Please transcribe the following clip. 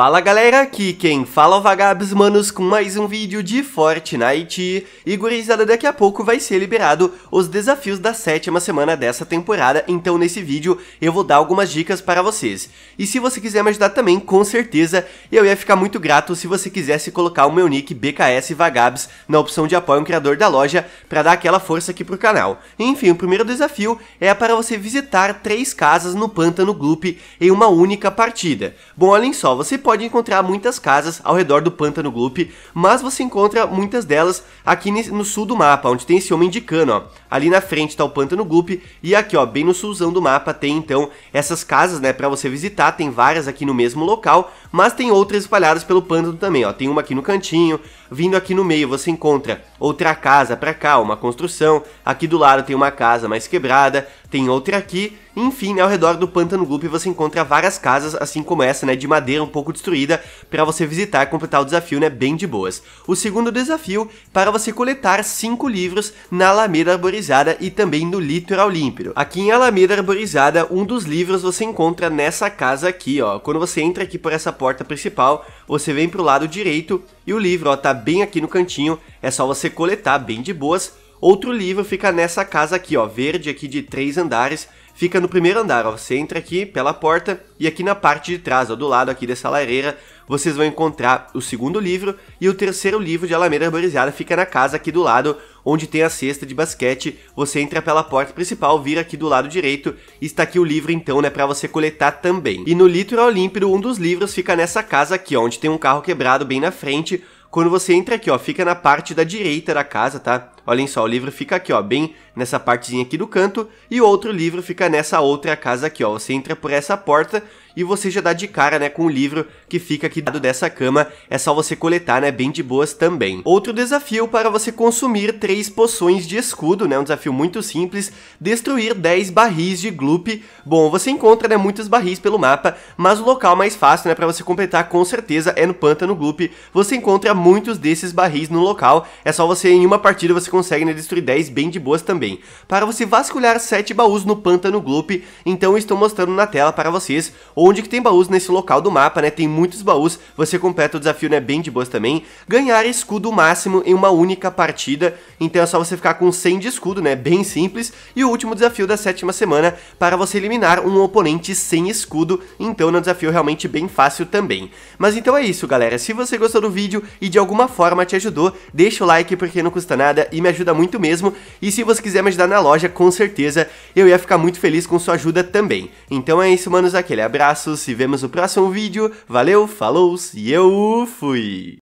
Fala galera, aqui quem fala é o Vagabs Manos com mais um vídeo de Fortnite e gurizada daqui a pouco vai ser liberado os desafios da sétima semana dessa temporada, então nesse vídeo eu vou dar algumas dicas para vocês. E se você quiser me ajudar também, com certeza eu ia ficar muito grato se você quisesse colocar o meu nick BKS Vagabs na opção de apoio ao criador da loja para dar aquela força aqui pro canal. Enfim, o primeiro desafio é para você visitar três casas no Pântano Gloop em uma única partida. Bom, olhem só, você pode pode encontrar muitas casas ao redor do pântano Gloop, mas você encontra muitas delas aqui no sul do mapa, onde tem esse homem indicando, ó. Ali na frente tá o pântano Gloop e aqui, ó, bem no sulzão do mapa tem então essas casas, né, para você visitar, tem várias aqui no mesmo local, mas tem outras espalhadas pelo pântano também, ó. Tem uma aqui no cantinho, vindo aqui no meio você encontra outra casa para cá, uma construção, aqui do lado tem uma casa mais quebrada, tem outra aqui, enfim, ao redor do Pântano Gloop você encontra várias casas, assim como essa, né, de madeira um pouco destruída, para você visitar e completar o desafio, né, bem de boas. O segundo desafio, para você coletar cinco livros na Alameda Arborizada e também no Litoral Límpido. Aqui em Alameda Arborizada, um dos livros você encontra nessa casa aqui, ó. Quando você entra aqui por essa porta principal, você vem pro lado direito e o livro ó, tá bem aqui no cantinho, é só você coletar bem de boas. Outro livro fica nessa casa aqui, ó, verde aqui de três andares, fica no primeiro andar, ó. Você entra aqui pela porta e aqui na parte de trás, ó, do lado aqui dessa lareira, vocês vão encontrar o segundo livro e o terceiro livro de Alameda Arborizada fica na casa aqui do lado, onde tem a cesta de basquete. Você entra pela porta principal, vira aqui do lado direito e está aqui o livro então, né, para você coletar também. E no litoral límpido, um dos livros fica nessa casa aqui, ó, onde tem um carro quebrado bem na frente, quando você entra aqui, ó, fica na parte da direita da casa, tá? Olhem só, o livro fica aqui, ó, bem nessa partezinha aqui do canto, e o outro livro fica nessa outra casa aqui, ó. Você entra por essa porta e você já dá de cara, né, com o livro que fica aqui do dessa cama, é só você coletar, né, bem de boas também. Outro desafio para você consumir três poções de escudo, né, um desafio muito simples, destruir 10 barris de gloop. Bom, você encontra, né, muitos barris pelo mapa, mas o local mais fácil, né, para você completar com certeza é no pântano gloop. Você encontra muitos desses barris no local, é só você em uma partida você consegue né, destruir 10 bem de boas também. Para você vasculhar 7 baús no pântano gloop, então estou mostrando na tela para vocês, ou onde que tem baús nesse local do mapa, né? Tem muitos baús, você completa o desafio, né? Bem de boas também. Ganhar escudo máximo em uma única partida, então é só você ficar com 100 de escudo, né? Bem simples. E o último desafio da sétima semana para você eliminar um oponente sem escudo, então é um desafio realmente bem fácil também. Mas então é isso, galera. Se você gostou do vídeo e de alguma forma te ajudou, deixa o like porque não custa nada e me ajuda muito mesmo. E se você quiser me ajudar na loja, com certeza eu ia ficar muito feliz com sua ajuda também. Então é isso, manos. Aquele abraço abraços e vemos no próximo vídeo. Valeu, falou e eu fui!